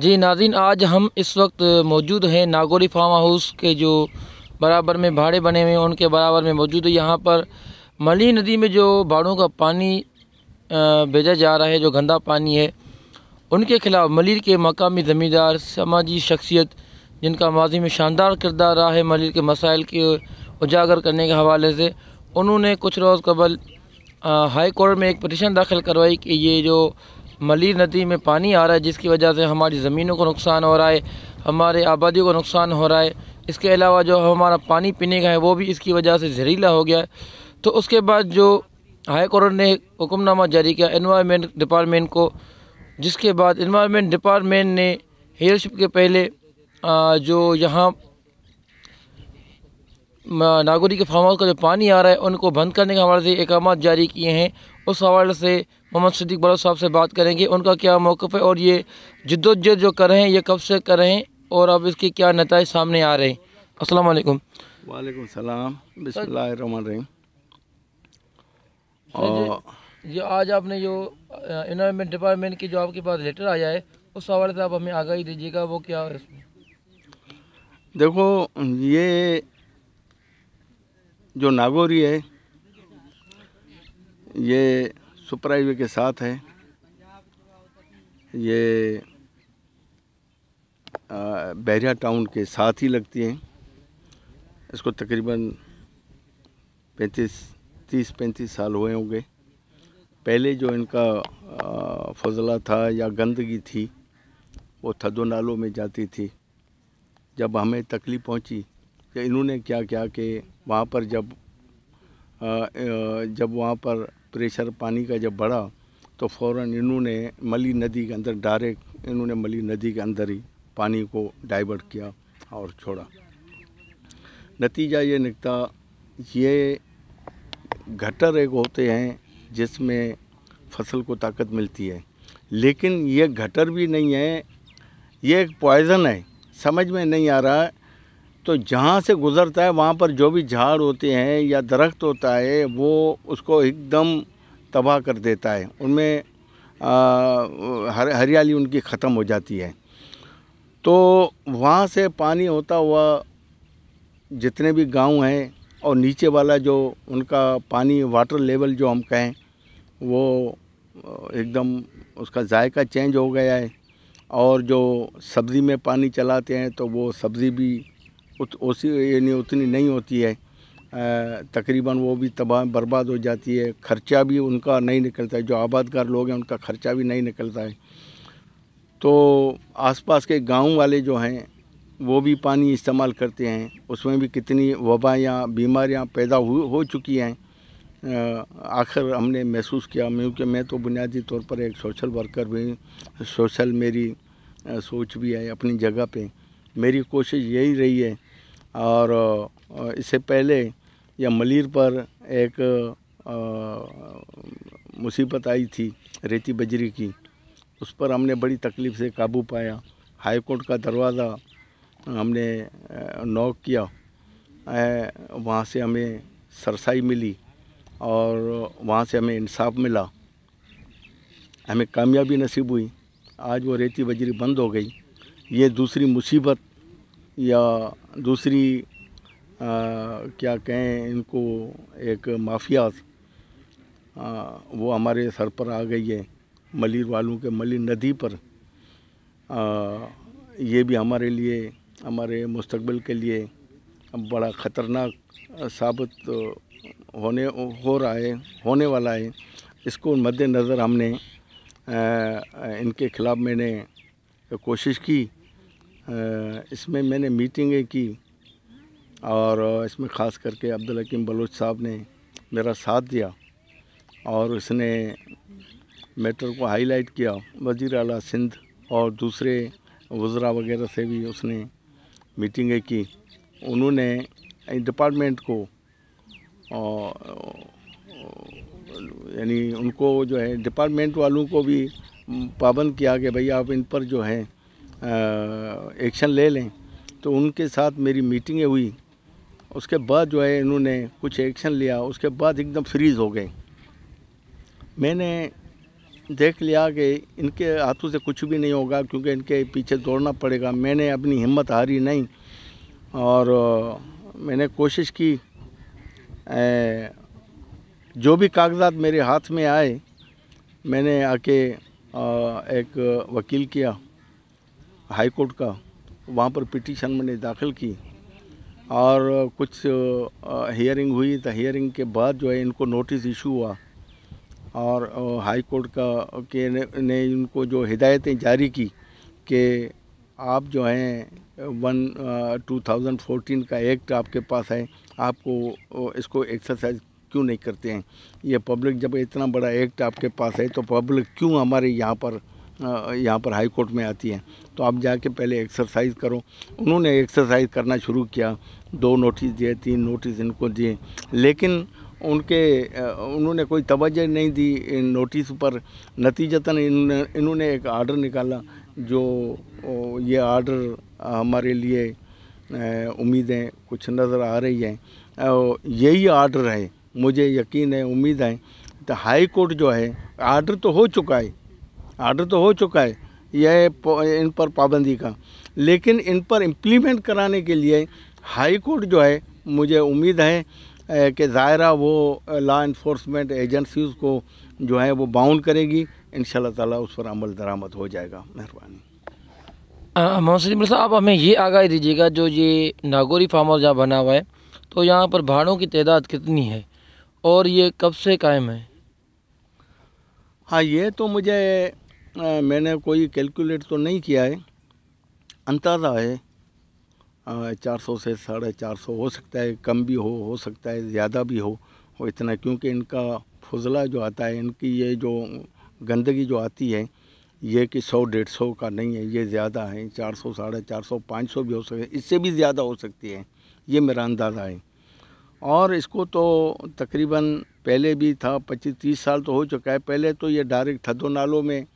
जी नाजिन आज हम इस वक्त मौजूद हैं नागौरी फार्म हाउस के जो बराबर में भाड़े बने हुए हैं उनके बराबर में मौजूद है यहाँ पर मली नदी में जो बाड़ों का पानी भेजा जा रहा है जो गंदा पानी है उनके खिलाफ मलिर के मकामी ज़मींदार समाजी शख्सियत जिनका माजी में शानदार किरदार रहा है मलिर के मसाइल के उजागर करने के हवाले से उन्होंने कुछ रोज़ कबल हाई कोर्ट में एक पटिशन दाखिल करवाई कि ये जो मलिर नदी में पानी आ रहा है जिसकी वजह से हमारी ज़मीनों को नुकसान हो रहा है हमारे आबादी को नुकसान हो रहा है इसके अलावा जो हमारा पानी पीने का है वो भी इसकी वजह से जहरीला हो गया है तो उसके बाद जो हाई कोर्ट ने हुक्मनामा जारी किया इन्वायरमेंट डिपार्टमेंट को जिसके बाद इन्वायरमेंट डिपार्टमेंट ने हेयरशिप के पहले जो यहाँ नागौरी के फार्म हाउस का जो पानी आ रहा है उनको बंद करने के हवाले से अहकाम जारी किए हैं उस हवाले से मोहम्मद सदीक बड़ा साहब से बात करेंगे उनका क्या मौक़ है और ये जद्दोजहद जो कर रहे हैं ये कब से कर रहे हैं और अब इसके क्या नतज सामने आ रहे हैं असल वालेकुम सलाम बिस्मिल्लाहिर्रहमानिर्रहीम ये आज आपने जो इन्वायरमेंट डिपार्टमेंट की जो आपके पास लेटर आया है उस हवाले से आप हमें आगाही दीजिएगा वो क्या है उसमें देखो ये जो नागौरी है ये सुपर हाईवे के साथ है ये बहरिया टाउन के साथ ही लगती है इसको तकरीबन पैंतीस तीस पैंतीस साल हुए होंगे पहले जो इनका फजला था या गंदगी थी वो थदो नालों में जाती थी जब हमें तकलीफ़ पहुंची तो इन्होंने क्या क्या कि वहाँ पर जब आ, जब वहाँ पर प्रेशर पानी का जब बढ़ा तो फ़ौर इन्होंने मली नदी के अंदर डायरेक्ट इन्होंने मली नदी के अंदर ही पानी को डाइवर्ट किया और छोड़ा नतीजा ये निकता ये गटर एक होते हैं जिसमें फसल को ताकत मिलती है लेकिन ये गटर भी नहीं है ये एक पॉइज़न है समझ में नहीं आ रहा तो जहाँ से गुज़रता है वहाँ पर जो भी झाड़ होते हैं या दरख्त होता है वो उसको एकदम तबाह कर देता है उनमें हर, हरियाली उनकी ख़त्म हो जाती है तो वहाँ से पानी होता हुआ जितने भी गांव हैं और नीचे वाला जो उनका पानी वाटर लेवल जो हम कहें वो एकदम उसका जायका चेंज हो गया है और जो सब्ज़ी में पानी चलाते हैं तो वो सब्ज़ी भी उत, उसी यानी उतनी नहीं होती है तकरीबन वो भी तबाह बर्बाद हो जाती है ख़र्चा भी उनका नहीं निकलता है जो आबादगार लोग हैं उनका ख़र्चा भी नहीं निकलता है तो आसपास के गांव वाले जो हैं वो भी पानी इस्तेमाल करते हैं उसमें भी कितनी वबा बीमारियाँ पैदा हो हो चुकी हैं आखिर हमने महसूस किया क्योंकि मैं तो बुनियादी तौर पर एक सोशल वर्कर भी सोशल मेरी सोच भी है अपनी जगह पर मेरी कोशिश यही रही है और इससे पहले या मलिर पर एक मुसीबत आई थी रेती बजरी की उस पर हमने बड़ी तकलीफ़ से काबू पाया हाईकोर्ट का दरवाज़ा हमने नॉक किया वहाँ से हमें सरसाई मिली और वहाँ से हमें इंसाफ मिला हमें कामयाबी नसीब हुई आज वो रेती बजरी बंद हो गई ये दूसरी मुसीबत या दूसरी क्या कहें इनको एक माफिया वो हमारे सर पर आ गई है मलिर वालों के मलिर नदी पर आ, ये भी हमारे लिए हमारे मुस्तबिल के लिए बड़ा ख़तरनाक साबित होने हो रहा है होने वाला है इसको मद्देनज़र हमने आ, इनके ख़िलाफ़ मैंने कोशिश की आ, इसमें मैंने मीटिंगें की और इसमें ख़ास करके अब्दुल हकीम बलोच साहब ने मेरा साथ दिया और उसने मैटर को हाईलाइट किया वज़ी अला सिंध और दूसरे वज्रा वगैरह से भी उसने मीटिंगें की उन्होंने डिपार्टमेंट को यानी उनको जो है डिपार्टमेंट वालों को भी पाबंद किया कि भाई आप इन पर जो है एक्शन ले लें तो उनके साथ मेरी मीटिंगें हुई उसके बाद जो है इन्होंने कुछ एक्शन लिया उसके बाद एकदम फ्रीज हो गए मैंने देख लिया कि इनके हाथों से कुछ भी नहीं होगा क्योंकि इनके पीछे दौड़ना पड़ेगा मैंने अपनी हिम्मत हारी नहीं और मैंने कोशिश की जो भी कागजात मेरे हाथ में आए मैंने आके एक वकील किया हाई कोर्ट का वहाँ पर पिटीशन मैंने दाखिल की और कुछ हियरिंग हुई तो हियरिंग के बाद जो है इनको नोटिस इशू हुआ और हाई कोर्ट का के ने, इनको जो हिदायतें जारी की कि आप जो हैं वन टू थाउजेंड फोर्टीन का एक्ट आपके पास है आपको इसको एक्सरसाइज क्यों नहीं करते हैं ये पब्लिक जब इतना बड़ा एक्ट आपके पास है तो पब्लिक क्यों हमारे यहाँ पर यहाँ पर हाई कोर्ट में आती हैं तो आप जाके पहले एक्सरसाइज करो उन्होंने एक्सरसाइज करना शुरू किया दो नोटिस दिए तीन नोटिस इनको दिए लेकिन उनके उन्होंने कोई तवज्जो नहीं दी इन नोटिस पर नतीजतन इन्होंने एक आर्डर निकाला जो ये आर्डर हमारे लिए उम्मीदें कुछ नज़र आ रही हैं यही आर्डर है मुझे यकीन है उम्मीद है तो हाई कोर्ट जो है आर्डर तो हो चुका है आर्डर तो हो चुका है यह इन पर पाबंदी का लेकिन इन पर इम्प्लीमेंट कराने के लिए हाई कोर्ट जो है मुझे उम्मीद है कि ज़ायरा वो लॉ इन्फोर्समेंट एजेंसीज़ को जो है वो बाउंड करेगी इन ताला उस पर अमल दरामद हो जाएगा मेहरबानी मोहसिन साहब आप हमें ये आगाही दीजिएगा जो ये नागौरी फार्म हाउस जहाँ बना हुआ है तो यहाँ पर भाड़ों की तादाद कितनी है और ये कब से कायम है हाँ ये तो मुझे मैंने कोई कैलकुलेट तो नहीं किया है अंदाज़ा है चार सौ से साढ़े चार सौ हो सकता है कम भी हो हो सकता है ज़्यादा भी हो वो इतना क्योंकि इनका फजला जो आता है इनकी ये जो गंदगी जो आती है ये कि सौ डेढ़ सौ का नहीं है ये ज़्यादा है चार सौ साढ़े चार सौ पाँच सौ भी हो सके इससे भी ज़्यादा हो सकती है ये मेरा अंदाज़ा है और इसको तो तकरीबन पहले भी था पच्चीस तीस साल तो हो चुका है पहले तो ये डायरेक्ट थदो नालों में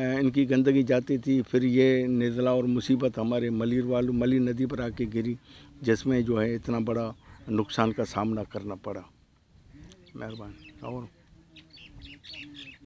इनकी गंदगी जाती थी फिर ये निजला और मुसीबत हमारे मलिर वालू मली नदी पर आके गिरी जिसमें जो है इतना बड़ा नुकसान का सामना करना पड़ा मेहरबान और